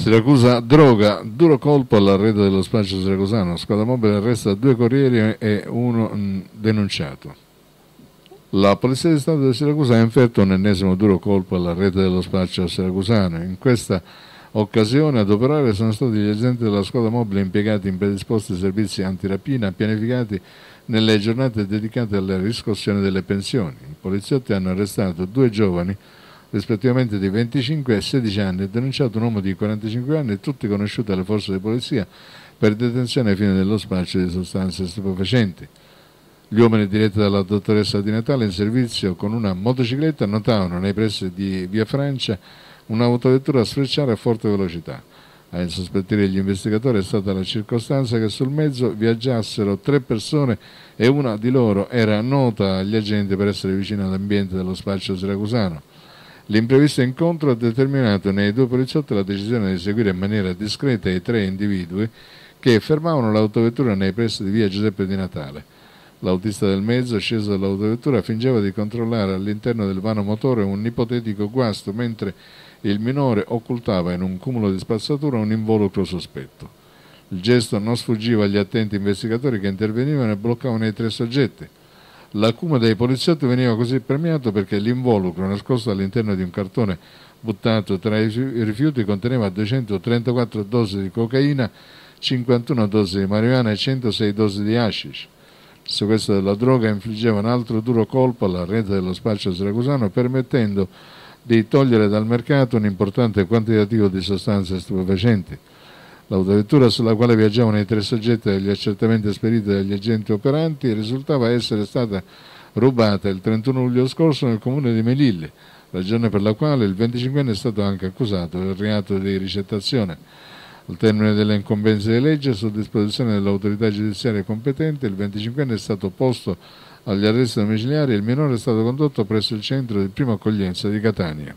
Siracusa droga, duro colpo all'arredo dello spazio siracusano, squadra mobile arresta due corrieri e uno mm, denunciato. La Polizia di Stato di Siracusa ha inferto un ennesimo duro colpo alla rete dello spazio siracusano. In questa occasione ad operare sono stati gli agenti della squadra mobile impiegati in predisposti servizi antirapina pianificati nelle giornate dedicate alla riscossione delle pensioni. I poliziotti hanno arrestato due giovani rispettivamente di 25 e 16 anni, è denunciato un uomo di 45 anni, tutti conosciuti alle forze di polizia per detenzione ai fini dello spaccio di sostanze stupefacenti. Gli uomini diretti dalla dottoressa Di Natale in servizio con una motocicletta notavano nei pressi di Via Francia un'autovettura a sfrecciare a forte velocità. A insospettire gli investigatori è stata la circostanza che sul mezzo viaggiassero tre persone e una di loro era nota agli agenti per essere vicina all'ambiente dello spaccio siracusano. L'imprevisto incontro ha determinato nei due poliziotti la decisione di seguire in maniera discreta i tre individui che fermavano l'autovettura nei pressi di via Giuseppe di Natale. L'autista del mezzo, sceso dall'autovettura, fingeva di controllare all'interno del vano motore un ipotetico guasto, mentre il minore occultava in un cumulo di spazzatura un involucro sospetto. Il gesto non sfuggiva agli attenti investigatori che intervenivano e bloccavano i tre soggetti L'acume dei poliziotti veniva così premiato perché l'involucro nascosto all'interno di un cartone buttato tra i rifiuti conteneva 234 dosi di cocaina, 51 dosi di marijuana e 106 dosi di hashish. Il sequestro della droga infliggeva un altro duro colpo alla rete dello spazio siracusano permettendo di togliere dal mercato un importante quantitativo di sostanze stupefacenti. L'autovettura sulla quale viaggiavano i tre soggetti dagli accertamenti esperiti dagli agenti operanti risultava essere stata rubata il 31 luglio scorso nel comune di Melille, ragione per la quale il 25enne è stato anche accusato del reato di ricettazione. Al termine delle incombenze di legge, su disposizione dell'autorità giudiziaria competente, il 25enne è stato posto agli arresti domiciliari e il minore è stato condotto presso il centro di prima accoglienza di Catania.